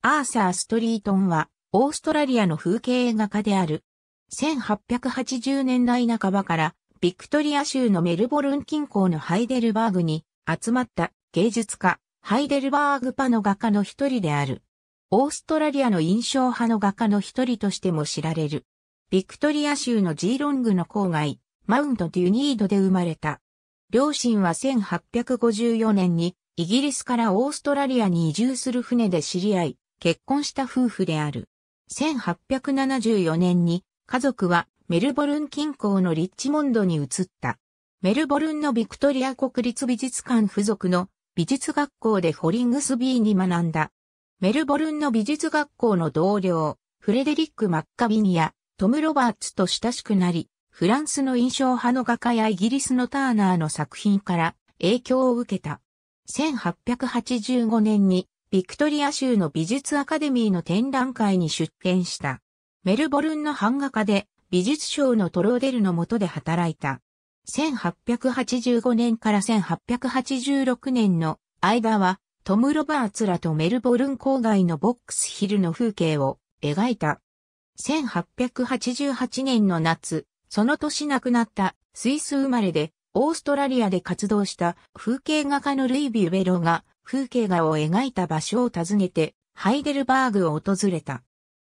アーサー・ストリートンは、オーストラリアの風景画家である。1880年代半ばから、ビクトリア州のメルボルン近郊のハイデルバーグに集まった芸術家、ハイデルバーグパの画家の一人である。オーストラリアの印象派の画家の一人としても知られる。ビクトリア州のジーロングの郊外、マウント・デュニードで生まれた。両親は1854年にイギリスからオーストラリアに移住する船で知り合い、結婚した夫婦である。1874年に家族はメルボルン近郊のリッチモンドに移った。メルボルンのビクトリア国立美術館付属の美術学校でホリングスビーに学んだ。メルボルンの美術学校の同僚、フレデリック・マッカビニやトム・ロバーツと親しくなり、フランスの印象派の画家やイギリスのターナーの作品から影響を受けた。1885年にビクトリア州の美術アカデミーの展覧会に出展した。メルボルンの版画家で美術賞のトローデルの下で働いた。1885年から1886年の間はトム・ロバーツらとメルボルン郊外のボックスヒルの風景を描いた。1888年の夏、その年亡くなったスイス生まれでオーストラリアで活動した風景画家のルイ・ビュベロが風景画を描いた場所を訪ねて、ハイデルバーグを訪れた。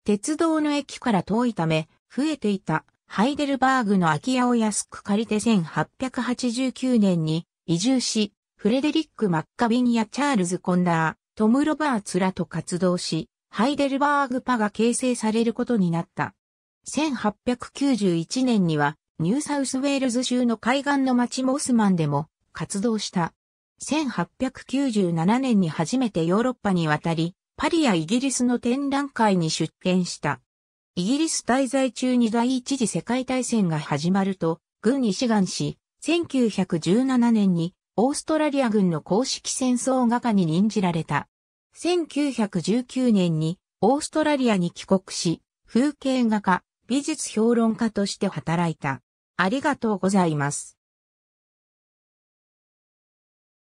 鉄道の駅から遠いため、増えていたハイデルバーグの空き家を安く借りて1889年に移住し、フレデリック・マッカビンやチャールズ・コンダー、トム・ロバーツらと活動し、ハイデルバーグパが形成されることになった。1891年には、ニューサウスウェールズ州の海岸の町モスマンでも活動した。1897年に初めてヨーロッパに渡り、パリやイギリスの展覧会に出展した。イギリス滞在中に第一次世界大戦が始まると、軍に志願し、1917年にオーストラリア軍の公式戦争画家に任じられた。1919年にオーストラリアに帰国し、風景画家、美術評論家として働いた。ありがとうございます。